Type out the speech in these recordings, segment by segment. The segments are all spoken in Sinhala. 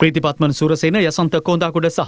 ප්‍රීතිපත්මන් සුරසේන යසන්ත කෝදාකුඩ සහ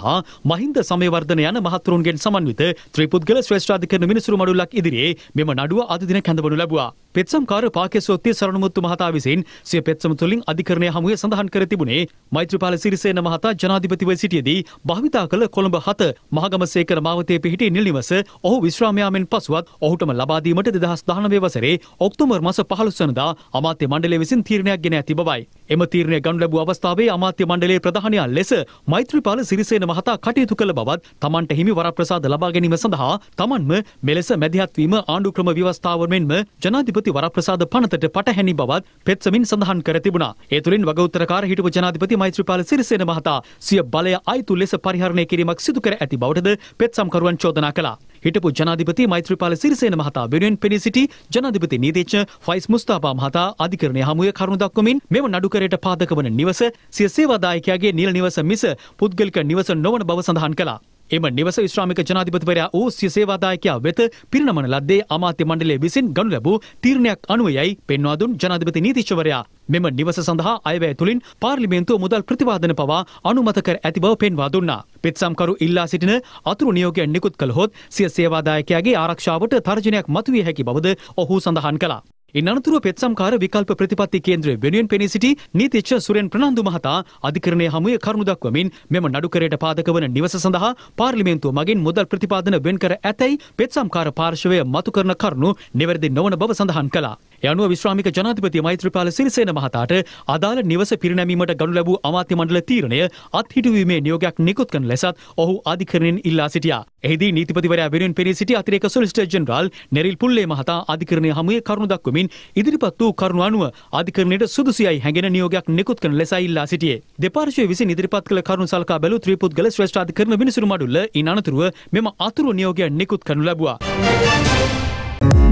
මහින්ද සමයවර්ධන යන මහතුරුන්ගෙන් සමන්විත ත්‍රිපුද්ගල ශ්‍රේෂ්ඨාධිකරණ මිනිසුරු මඩුල්ලක් ඉදිරියේ මෙම නඩුව අද දින කැඳවනු ලැබුවා. පෙත්සම්කාර පාකෙසොත්තේ සරණමුත්තු මහතා විසින් සිය පෙත්සම තුළින් අධිකරණය හමුවේ සඳහන් කර තිබුණේ මෛත්‍රපාල සිරිසේන මහතා ජනාධිපතිව සිටියදී භාවිතා කළ කොළඹ හත මහගමසේකර මාවතේ පිහිටි නිල්නිවස ඔහු විශ්‍රාමයාමෙන් පසුවත් ඔහුටම ලබාදීමට දෙදහස් දානවේ වසරේ ඔක්තුමර් මස පහළුසනදා අමාත්‍ය මණ්ඩලය විසින් තීරණයක් ගෙන ඇති බවයි. එම තීරණය ගනු ලැබූ අවස්ථාවේ අමාත්‍ය මණ්ඩලයේ ප්‍රධානයා ලෙස මෛත්‍රීපාල සිරිසේන මහතා කටයුතු කළ බවත් තමන්ට හිමි වරප්‍රසාද ලබා ගැනීම සඳහා තමන්ම මෙලෙස මැදිහත්වීම ආණ්ඩුක්‍රම ව්‍යවස්ථාවන්මෙන්ම ජනාධිපති ජනාධිපති වරප්‍රසාද පනතට පටහැනි බවත් පෙත්සමින් සඳහන් කර තිබුණා. ඒ තුලින් වගඋත්තරකාර හිටපු ජනාධිපති මෛත්‍රීපාල සිරිසේන මහතා සිය බලය අයිතු ලෙස පරිහරණය කිරීමක් සිදු කර ඇති බවටද පෙත්සම්කරුවන් චෝදනා කළා. හිටපු ජනාධිපති මෛත්‍රීපාල සිරිසේන මහතා වෙනුවෙන් පෙනී සිටි ජනාධිපති නීතිඥ ෆයිස් මුස්තාපා මහතා අධිකරණය හමුවේ කරුණු දක්වමින් මෙම නඩුකරයට පාදක වන නිවස සිය සේවාදායකයාගේ නිල නිවස මිස පුද්ගලික නිවස නොවන බව සඳහන් කළා. එම නිවස විශ්‍රාමික ජනාධිපතිවරයා වූ සිය සේවාදායකයා වෙත පිරිනමන ලද්දේ අමාත්‍ය මණ්ඩලය විසින් ගනු ලැබූ තීරණයක් අනුව යයි පෙන්වා දුන් ජනාධිපති නීතිශවරයා. මෙම නිවස සඳහා අයවැය තුළින් පාර්ලිමේන්තුව මුදල් ප්‍රතිවාදන පවා අනුමත කර ඇති බව පෙන්වා දුන්නා. පෙත්සම්කරු ඉල්ලා සිටින අතුරු නියෝගය නිකුත් කළහොත් සිය සේවාදායකයාගේ ආරක්ෂාවට තර්ජනයක් මතුවිය හැකි බවද ඔහු සඳහන් කළා. ඉන් අනතුරුව පෙත්සම්කාර විකල්ප ප්‍රතිපත්ති කේන්ද්‍රය වෙනුවෙන් පෙනී සිටි නීතිච්ඡ සුරෙන් ප්‍රනාන්දු මහතා අධිකරණය හමුවේ කරුණු දක්වමින් මෙම නඩුකරයට පාදක වන නිවස සඳහා පාර්ලිමේන්තුව මගින් මුදල් ප්‍රතිපාදන වෙන්කර ඇතැයි පෙත්සම්කාර පාර්ශවය මතු කරන කරුණු නිවැරදි නොවන බව සඳහන් කළා. යනුව විශ්‍රාමික ජනාධිපති මෛත්‍රපාල සිරිසේන මහතාට අදාළ නිවස පිරිනැමීමට ගනු ලැබූ අමාත්‍ය මණ්ඩල තීරණය අත්හිටුවීමේ නියෝගයක් නිකුත් කරන ලෙසත් ඔහු අධිකරණයෙන් ඉල්ලා සිටියා. එහිදී නීතිපතිවරයා වෙනුවෙන් පෙනී සිටි අතිරේක සොලිසිටර් ජෙනරාල් නෙරිල් පුල්ලේ මහතා අධිකරණය හමුවේ කරුණු දක්වමින් ඉදිරිපත් වූ කරුණු අනුව අධිකරණයට සුදුසියයි හැඟෙන නියෝගයක් නිකුත් කරන ලෙස ඉල්ලා සිටියේ. දෙපාර්ශ්වය විසින් ඉදිරිපත් කළ කරුණු සල්කා බැලූ ත්‍රිපුද්ගල ශ්‍රේෂ්ඨාධිකරණ විනිසුරු මඩුල්ල ඉන් අනතුරුව මෙම අතුරු නියෝගය නිකුත් කරනු ලැබුවා.